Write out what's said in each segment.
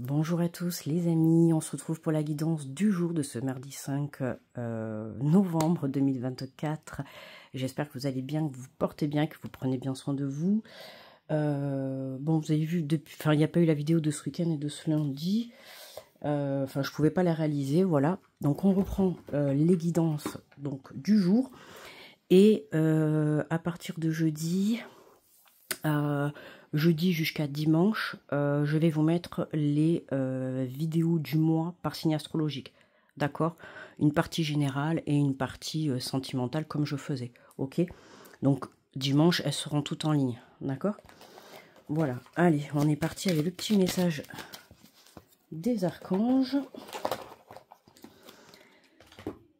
Bonjour à tous les amis, on se retrouve pour la guidance du jour de ce mardi 5 euh, novembre 2024. J'espère que vous allez bien, que vous portez bien, que vous prenez bien soin de vous. Euh, bon, vous avez vu, depuis, enfin, il n'y a pas eu la vidéo de ce week-end et de ce lundi. Euh, enfin, je ne pouvais pas la réaliser, voilà. Donc, on reprend les guidances donc, du jour. Et à partir de jeudi, jeudi jusqu'à dimanche, euh, je vais vous mettre les euh, vidéos du mois par signe astrologique. D'accord Une partie générale et une partie euh, sentimentale comme je faisais. Ok Donc dimanche, elles seront toutes en ligne. D'accord Voilà. Allez, on est parti avec le petit message des archanges.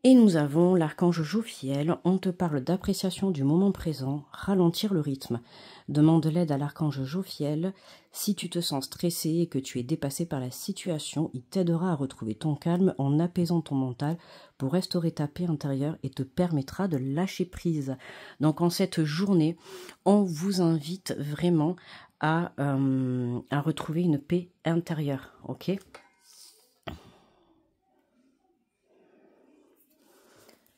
Et nous avons l'archange Jophiel, on te parle d'appréciation du moment présent, ralentir le rythme. Demande l'aide à l'archange Jophiel. Si tu te sens stressé et que tu es dépassé par la situation, il t'aidera à retrouver ton calme en apaisant ton mental pour restaurer ta paix intérieure et te permettra de lâcher prise. Donc en cette journée, on vous invite vraiment à, euh, à retrouver une paix intérieure. Ok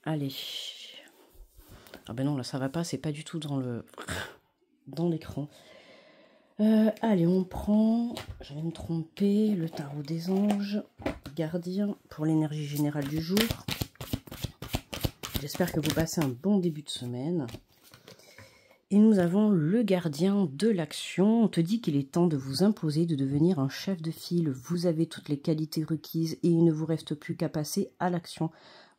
Allez. Ah ben non, là ça va pas, c'est pas du tout dans le dans l'écran. Euh, allez, on prend, je vais me tromper, le tarot des anges, gardien pour l'énergie générale du jour. J'espère que vous passez un bon début de semaine. Et nous avons le gardien de l'action. On te dit qu'il est temps de vous imposer, de devenir un chef de file. Vous avez toutes les qualités requises et il ne vous reste plus qu'à passer à l'action.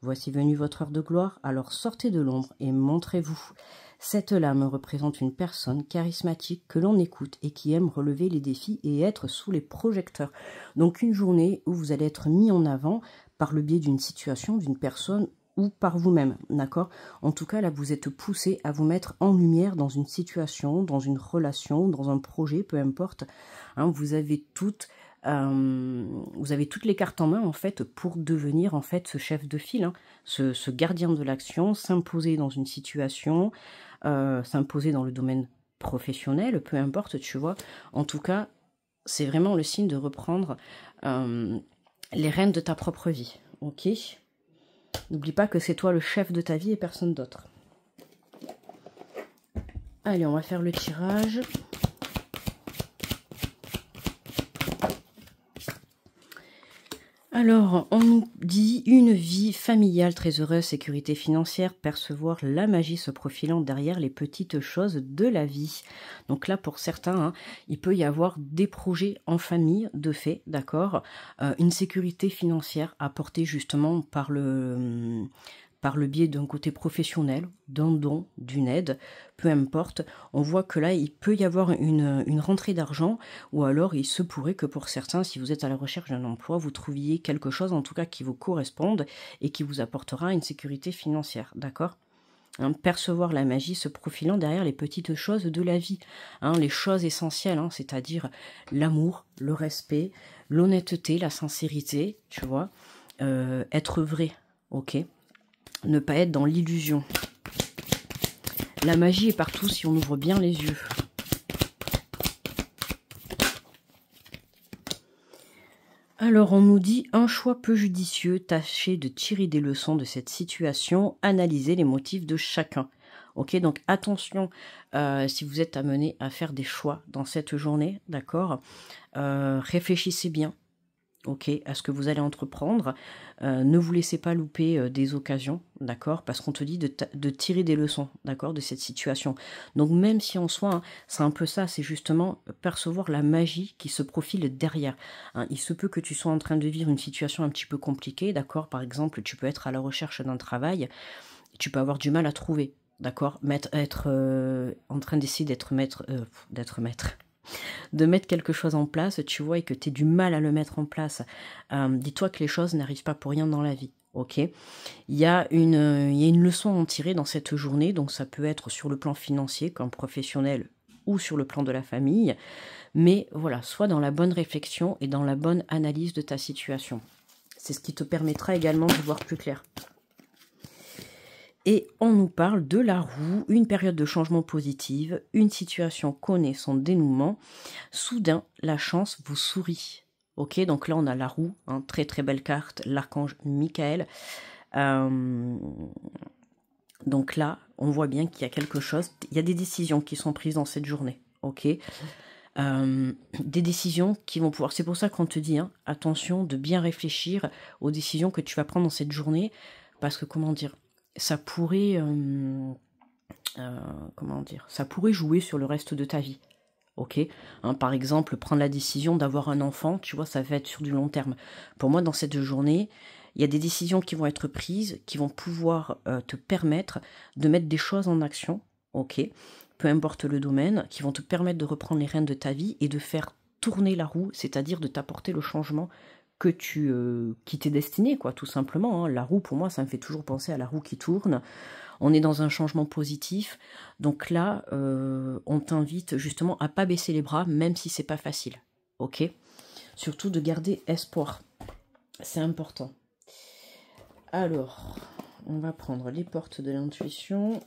Voici venue votre heure de gloire, alors sortez de l'ombre et montrez-vous. Cette lame représente une personne charismatique que l'on écoute et qui aime relever les défis et être sous les projecteurs. Donc une journée où vous allez être mis en avant par le biais d'une situation, d'une personne ou par vous-même, d'accord En tout cas, là, vous êtes poussé à vous mettre en lumière dans une situation, dans une relation, dans un projet, peu importe. Hein. vous avez toutes euh, vous avez toutes les cartes en main en fait pour devenir en fait ce chef de file, hein. ce, gardien de l'action, s'imposer dans une situation, euh, s'imposer dans le domaine professionnel, peu importe, tu vois. En tout cas, c'est vraiment le signe de reprendre euh, les rênes de ta propre vie, ok N'oublie pas que c'est toi le chef de ta vie et personne d'autre. Allez, on va faire le tirage. Alors, on nous dit une vie familiale très heureuse, sécurité financière, percevoir la magie se profilant derrière les petites choses de la vie. Donc là, pour certains, hein, il peut y avoir des projets en famille, de fait, d'accord euh, Une sécurité financière apportée justement par le par le biais d'un côté professionnel, d'un don, d'une aide, peu importe, on voit que là, il peut y avoir une, rentrée d'argent, ou alors il se pourrait que pour certains, si vous êtes à la recherche d'un emploi, vous trouviez quelque chose en tout cas qui vous corresponde et qui vous apportera une sécurité financière, d'accord hein, percevoir la magie se profilant derrière les petites choses de la vie, hein, les choses essentielles, hein, c'est-à-dire l'amour, le respect, l'honnêteté, la sincérité, tu vois, euh, être vrai, ok ne pas être dans l'illusion. La magie est partout si on ouvre bien les yeux. Alors on nous dit un choix peu judicieux, tâchez de tirer des leçons de cette situation, analyser les motifs de chacun. Ok, donc attention euh, si vous êtes amené à faire des choix dans cette journée, d'accord euh, Réfléchissez bien, à ce que vous allez entreprendre. Euh, ne vous laissez pas louper euh, des occasions, d'accord Parce qu'on te dit de, tirer des leçons, d'accord, de cette situation. Donc même si on soi, hein, c'est un peu ça, c'est justement percevoir la magie qui se profile derrière. Hein, il se peut que tu sois en train de vivre une situation un petit peu compliquée, d'accord Par exemple, tu peux être à la recherche d'un travail, tu peux avoir du mal à trouver, d'accord Être, euh, en train d'essayer d'être d'être maître de mettre quelque chose en place, tu vois, et que tu as du mal à le mettre en place. Euh, dis-toi que les choses n'arrivent pas pour rien dans la vie. Ok, il y, a une, il y a une leçon à en tirer dans cette journée, donc ça peut être sur le plan financier, comme professionnel, ou sur le plan de la famille. Mais voilà, soit dans la bonne réflexion et dans la bonne analyse de ta situation. C'est ce qui te permettra également de voir plus clair et on nous parle de la roue, une période de changement positive, une situation connaît son dénouement. Soudain, la chance vous sourit. Ok, donc là on a la roue, hein, très très belle carte, l'archange Michael. Euh, donc là, on voit bien qu'il y a quelque chose, il y a des décisions qui sont prises dans cette journée. Ok euh, des décisions qui vont pouvoir. C'est pour ça qu'on te dit, hein, attention de bien réfléchir aux décisions que tu vas prendre dans cette journée, parce que comment dire, ça pourrait, euh, euh, comment dire, ça pourrait jouer sur le reste de ta vie. Ok, hein, par exemple, prendre la décision d'avoir un enfant, tu vois, ça va être sur du long terme. Pour moi, dans cette journée, il y a des décisions qui vont être prises, qui vont pouvoir euh, te permettre de mettre des choses en action, ok, peu importe le domaine, qui vont te permettre de reprendre les rênes de ta vie et de faire tourner la roue, c'est-à-dire de t'apporter le changement que tu euh, qui t'es destiné, quoi, tout simplement. Hein. La roue, pour moi, ça me fait toujours penser à la roue qui tourne. On est dans un changement positif. Donc là, euh, on t'invite justement à pas baisser les bras, même si c'est pas facile. Ok Surtout de garder espoir. C'est important. Alors, on va prendre les portes de l'intuition.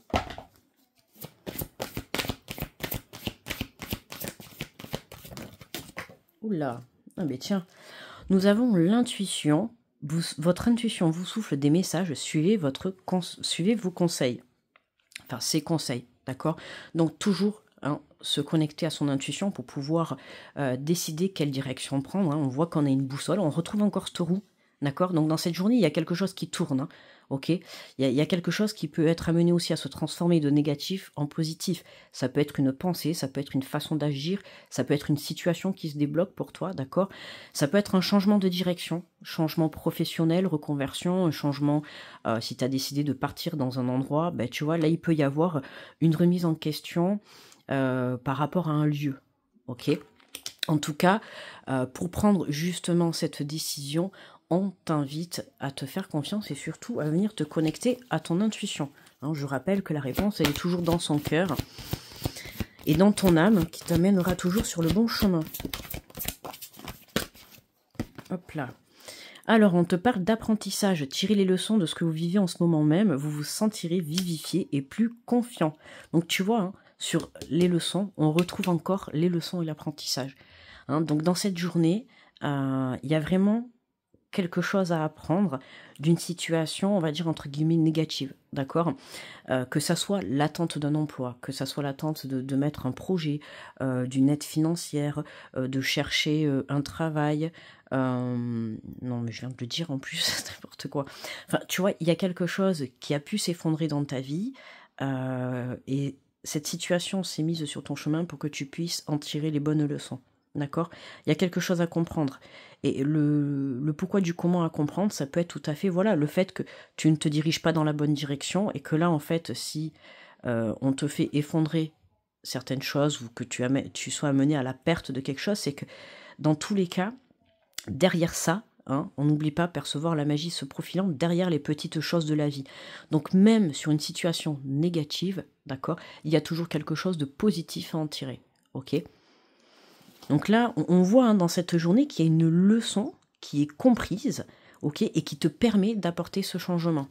Oula, ah ben tiens, nous avons l'intuition. votre intuition vous souffle des messages. Suivez, votre suivez vos conseils. Enfin, ses conseils. D'accord Donc, toujours hein, se connecter à son intuition pour pouvoir euh, décider quelle direction prendre. Hein. On voit qu'on a une boussole, on retrouve encore cette D'accord Donc dans cette journée, il y a quelque chose qui tourne. Hein. ok il y, a, quelque chose qui peut être amené aussi à se transformer de négatif en positif. Ça peut être une pensée, ça peut être une façon d'agir, ça peut être une situation qui se débloque pour toi, d'accord Ça peut être un changement de direction, changement professionnel, reconversion, changement. Euh, si tu as décidé de partir dans un endroit, ben, tu vois, là, il peut y avoir une remise en question euh, par rapport à un lieu. Ok en tout cas, euh, pour prendre justement cette décision, on t'invite à te faire confiance et surtout à venir te connecter à ton intuition. Hein, je rappelle que la réponse, elle est toujours dans son cœur et dans ton âme qui t'amènera toujours sur le bon chemin. Hop là. Alors, on te parle d'apprentissage. Tirez les leçons de ce que vous vivez en ce moment même. Vous vous sentirez vivifié et plus confiant. Donc, tu vois, hein, sur les leçons, on retrouve encore les leçons et l'apprentissage. Hein, donc, dans cette journée, euh, il y a vraiment quelque chose à apprendre d'une situation, on va dire entre guillemets négative, d'accord euh, Que ça soit l'attente d'un emploi, que ça soit l'attente de, mettre un projet, euh, d'une aide financière, euh, de chercher un travail. non, mais je viens de le dire en plus, n'importe quoi. Enfin, tu vois, il y a quelque chose qui a pu s'effondrer dans ta vie et cette situation s'est mise sur ton chemin pour que tu puisses en tirer les bonnes leçons. D'accord Il y a quelque chose à comprendre. Et le, pourquoi du comment à comprendre, ça peut être tout à fait, voilà, le fait que tu ne te diriges pas dans la bonne direction et que là, en fait, si euh, on te fait effondrer certaines choses ou que tu, sois amené à la perte de quelque chose, c'est que dans tous les cas, derrière ça, hein, on n'oublie pas percevoir la magie se profilant derrière les petites choses de la vie. Donc même sur une situation négative, d'accord, il y a toujours quelque chose de positif à en tirer. Ok donc là, on voit hein, dans cette journée qu'il y a une leçon qui est comprise, ok, et qui te permet d'apporter ce changement.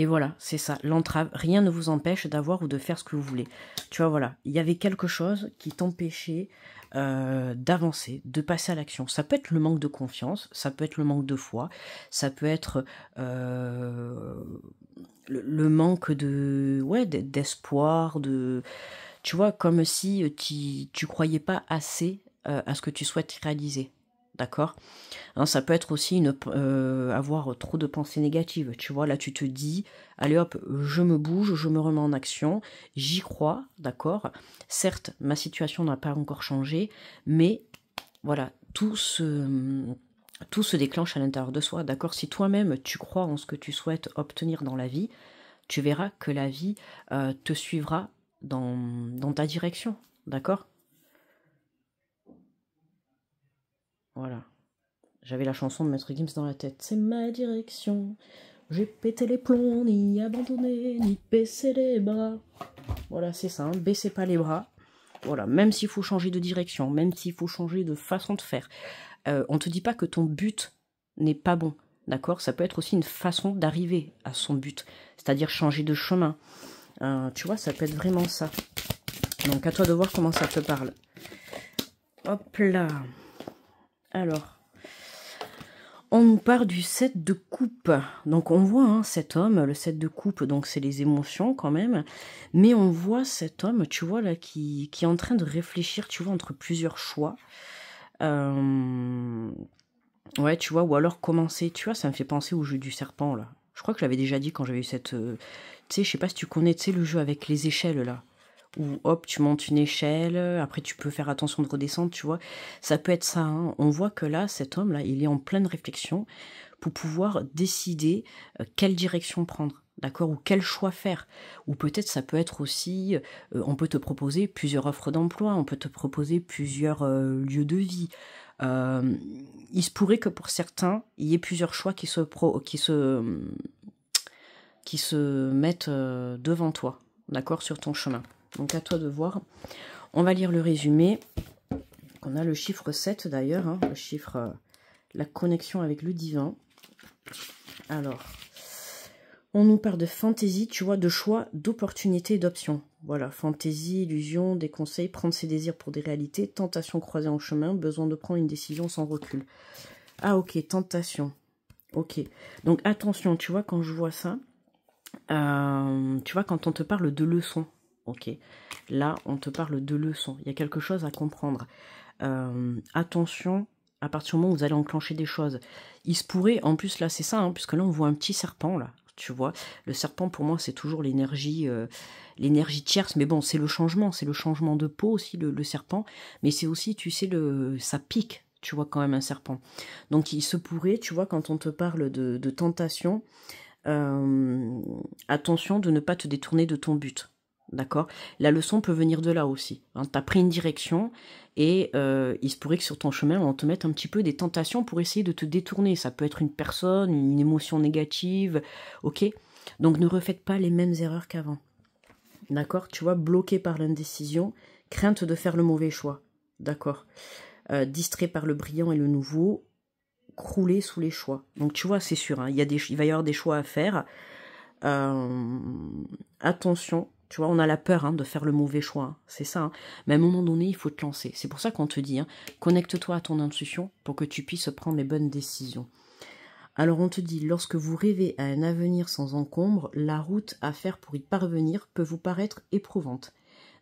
Et voilà, c'est ça, l'entrave. Rien ne vous empêche d'avoir ou de faire ce que vous voulez. Tu vois, voilà, il y avait quelque chose qui t'empêchait euh, d'avancer, de passer à l'action. Ça peut être le manque de confiance, ça peut être le manque de foi, ça peut être euh, le, manque de ouais d'espoir, de tu vois, comme si euh, tu, ne croyais pas assez à ce que tu souhaites réaliser. D'accord hein, Ça peut être aussi euh, avoir trop de pensées négatives. Tu vois, là, tu te dis, allez hop, je me bouge, je me remets en action, j'y crois, d'accord Certes, ma situation n'a pas encore changé, mais voilà, tout se, tout se déclenche à l'intérieur de soi, d'accord Si toi-même, tu crois en ce que tu souhaites obtenir dans la vie, tu verras que la vie euh, te suivra dans ta direction, d'accord Voilà. J'avais la chanson de Maître Gims dans la tête. C'est ma direction. J'ai pété les plombs, ni abandonné, ni baissé les bras. Voilà, c'est ça. Hein. Baissez pas les bras. Voilà, même s'il faut changer de direction, même s'il faut changer de façon de faire. Euh, on ne te dit pas que ton but n'est pas bon. D'accord Ça peut être aussi une façon d'arriver à son but. C'est-à-dire changer de chemin. Euh, tu vois, ça peut être vraiment ça. Donc à toi de voir comment ça te parle. Hop là alors, on nous part du set de coupe. Donc on voit hein, cet homme, le set de coupe, donc c'est les émotions quand même. Mais on voit cet homme, tu vois, là, qui, qui est en train de réfléchir, tu vois, entre plusieurs choix. Euh, ouais, tu vois, ou alors commencer, tu vois, ça me fait penser au jeu du serpent, là. Je crois que je l'avais déjà dit quand j'avais eu cette... Euh, tu sais, je sais pas si tu connais, tu sais, le jeu avec les échelles, là. Ou hop, tu montes une échelle, après tu peux faire attention de redescendre, tu vois. Ça peut être ça. Hein. On voit que là, cet homme-là, il est en pleine réflexion pour pouvoir décider euh, quelle direction prendre d'accord, ou quel choix faire. Ou peut-être ça peut être aussi, euh, on peut te proposer plusieurs offres d'emploi, on peut te proposer plusieurs euh, lieux de vie. il se pourrait que pour certains, il y ait plusieurs choix qui se, qui se, qui se mettent devant toi, d'accord, sur ton chemin. Donc à toi de voir. On va lire le résumé. On a le chiffre 7 d'ailleurs, hein, le chiffre, euh, la connexion avec le divin. Alors, on nous parle de fantaisie, tu vois, de choix, d'opportunités et d'options. Voilà, fantaisie, illusion, des conseils, prendre ses désirs pour des réalités, tentation croisée en chemin, besoin de prendre une décision sans recul. Ah ok, tentation. Ok, donc attention, tu vois, quand je vois ça, euh, tu vois, quand on te parle de leçons, ok Là, on te parle de leçons. Il y a quelque chose à comprendre. Euh, attention, à partir du moment où vous allez enclencher des choses, il se pourrait, en plus là, c'est ça, hein, puisque là, on voit un petit serpent là. Tu vois, le serpent pour moi c'est toujours l'énergie, euh, l'énergie tierce. Mais bon, c'est le changement, c'est le changement de peau aussi le, serpent. Mais c'est aussi, tu sais, le, ça pique. Tu vois quand même un serpent. Donc il se pourrait, tu vois, quand on te parle de, tentation, euh, attention de ne pas te détourner de ton but. D'accord La leçon peut venir de là aussi. Hein, tu as pris une direction et euh, il se pourrait que sur ton chemin, on te mette un petit peu des tentations pour essayer de te détourner. Ça peut être une personne, une émotion négative. Ok Donc ne refaites pas les mêmes erreurs qu'avant. D'accord Tu vois, bloqué par l'indécision, crainte de faire le mauvais choix. D'accord euh, Distrait par le brillant et le nouveau, croulé sous les choix. Donc tu vois, c'est sûr, hein, y a des, il va y avoir des choix à faire. Euh, attention, tu vois, on a la peur hein, de faire le mauvais choix. Hein. C'est ça. Hein. Mais à un moment donné, il faut te lancer. C'est pour ça qu'on te dit, connecte-toi à ton intuition pour que tu puisses prendre les bonnes décisions. Alors on te dit, lorsque vous rêvez à un avenir sans encombre, la route à faire pour y parvenir peut vous paraître éprouvante.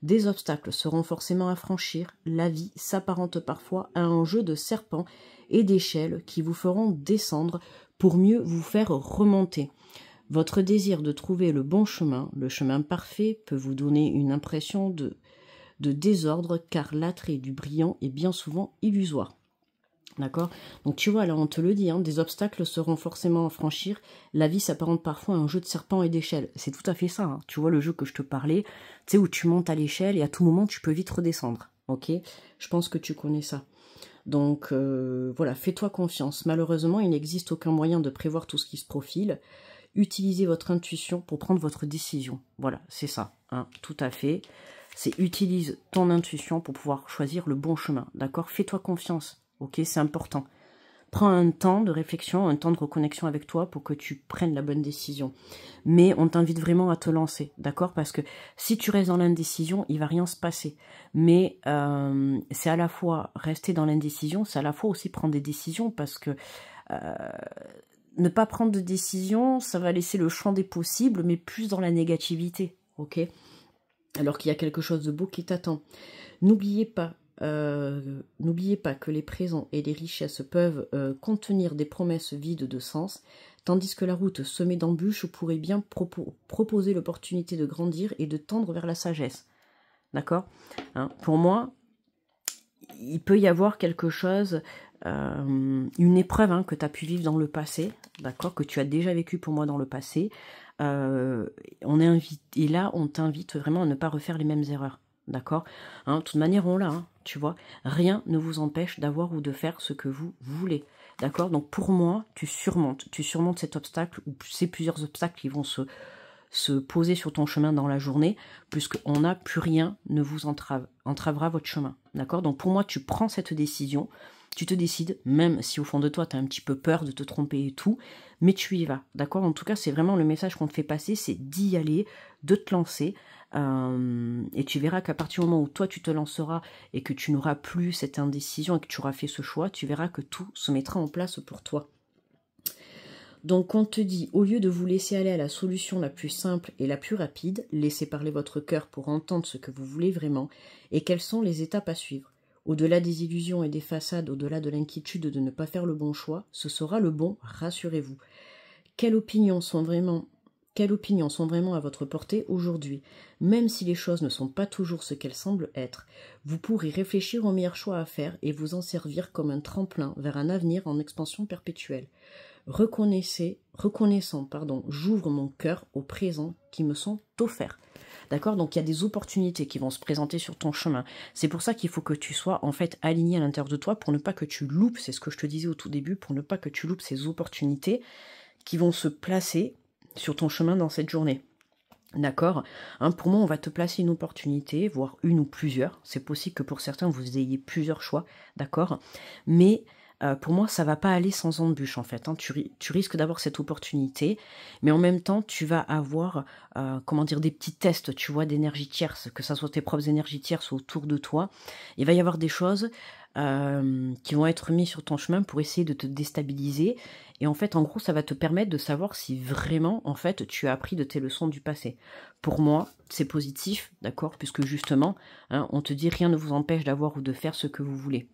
Des obstacles seront forcément à franchir, la vie s'apparente parfois à un jeu de serpents et d'échelles qui vous feront descendre pour mieux vous faire remonter. Votre désir de trouver le bon chemin, le chemin parfait, peut vous donner une impression de, de désordre car l'attrait du brillant est bien souvent illusoire. D'accord Donc tu vois, là on te le dit, hein, des obstacles seront forcément à franchir. La vie s'apparente parfois à un jeu de serpent et d'échelle. C'est tout à fait ça. Hein. Tu vois le jeu que je te parlais, tu sais, où tu montes à l'échelle et à tout moment tu peux vite redescendre. Ok Je pense que tu connais ça. Donc euh, voilà, fais-toi confiance. Malheureusement, il n'existe aucun moyen de prévoir tout ce qui se profile utilisez votre intuition pour prendre votre décision. Voilà, c'est ça, hein, tout à fait. C'est utilise ton intuition pour pouvoir choisir le bon chemin, d'accord Fais-toi confiance, ok C'est important. Prends un temps de réflexion, un temps de reconnexion avec toi pour que tu prennes la bonne décision. Mais on t'invite vraiment à te lancer, d'accord Parce que si tu restes dans l'indécision, il va rien se passer. Mais euh, c'est à la fois rester dans l'indécision, c'est à la fois aussi prendre des décisions parce que euh, ne pas prendre de décision, ça va laisser le champ des possibles, mais plus dans la négativité, ok Alors qu'il y a quelque chose de beau qui t'attend. N'oubliez pas, euh, n'oubliez pas que les présents et les richesses peuvent euh, contenir des promesses vides de sens, tandis que la route semée d'embûches pourrait bien proposer l'opportunité de grandir et de tendre vers la sagesse. D'accord hein Pour moi, il peut y avoir quelque chose euh, une épreuve hein, que tu as pu vivre dans le passé, d'accord, que tu as déjà vécu pour moi dans le passé. Euh, on est et là, on t'invite vraiment à ne pas refaire les mêmes erreurs, d'accord hein, De toute manière, on l'a, hein, tu vois. Rien ne vous empêche d'avoir ou de faire ce que vous voulez. D'accord Donc pour moi, tu surmontes. Tu surmontes cet obstacle ou ces plusieurs obstacles qui vont se, se poser sur ton chemin dans la journée, puisqu'on n'a plus rien ne vous entrave, entravera votre chemin. D'accord Donc pour moi, tu prends cette décision, tu te décides, même si au fond de toi, tu as un petit peu peur de te tromper et tout, mais tu y vas, d'accord En tout cas, c'est vraiment le message qu'on te fait passer, c'est d'y aller, de te lancer, euh, et tu verras qu'à partir du moment où toi, tu te lanceras et que tu n'auras plus cette indécision et que tu auras fait ce choix, tu verras que tout se mettra en place pour toi. Donc on te dit, au lieu de vous laisser aller à la solution la plus simple et la plus rapide, laissez parler votre cœur pour entendre ce que vous voulez vraiment et quelles sont les étapes à suivre. Au-delà des illusions et des façades, au-delà de l'inquiétude de ne pas faire le bon choix, ce sera le bon, rassurez-vous. Quelles opinions sont vraiment quelles opinions sont vraiment à votre portée aujourd'hui, même si les choses ne sont pas toujours ce qu'elles semblent être. Vous pourrez réfléchir au meilleur choix à faire et vous en servir comme un tremplin vers un avenir en expansion perpétuelle. Reconnaissez, reconnaissant, pardon, j'ouvre mon cœur aux présents qui me sont offerts. D'accord Donc il y a des opportunités qui vont se présenter sur ton chemin. C'est pour ça qu'il faut que tu sois en fait aligné à l'intérieur de toi pour ne pas que tu loupes, c'est ce que je te disais au tout début, pour ne pas que tu loupes ces opportunités qui vont se placer sur ton chemin dans cette journée. D'accord hein, Pour moi, on va te placer une opportunité, voire une ou plusieurs. C'est possible que pour certains, vous ayez plusieurs choix, d'accord Mais euh, pour moi, ça va pas aller sans embûche en fait. Hein. Tu, risques d'avoir cette opportunité, mais en même temps, tu vas avoir, euh, comment dire, des petits tests, tu vois, d'énergie tierce, que ce soit tes propres énergies tierces autour de toi. Il va y avoir des choses euh, qui vont être mises sur ton chemin pour essayer de te déstabiliser. Et en fait, en gros, ça va te permettre de savoir si vraiment, en fait, tu as appris de tes leçons du passé. Pour moi, c'est positif, d'accord, puisque justement, hein, on te dit rien ne vous empêche d'avoir ou de faire ce que vous voulez.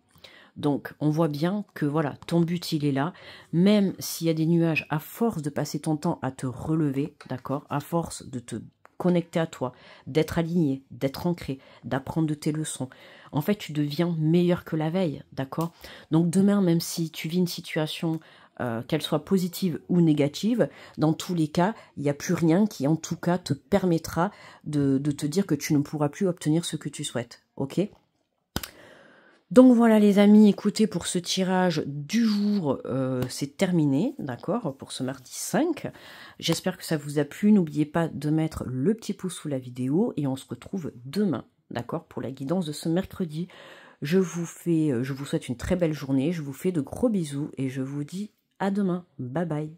Donc on voit bien que voilà, ton but il est là, même s'il y a des nuages, à force de passer ton temps à te relever, d'accord, à force de te connecter à toi, d'être aligné, d'être ancré, d'apprendre de tes leçons. En fait, tu deviens meilleur que la veille, d'accord Donc demain, même si tu vis une situation, euh, qu'elle soit positive ou négative, dans tous les cas, il n'y a plus rien qui, en tout cas, te permettra de, de, te dire que tu ne pourras plus obtenir ce que tu souhaites, ok donc voilà les amis, écoutez pour ce tirage du jour, euh, c'est terminé, d'accord, pour ce mardi 5. J'espère que ça vous a plu, n'oubliez pas de mettre le petit pouce sous la vidéo et on se retrouve demain, d'accord, pour la guidance de ce mercredi. Je vous fais, euh, je vous souhaite une très belle journée, je vous fais de gros bisous et je vous dis à demain. Bye bye.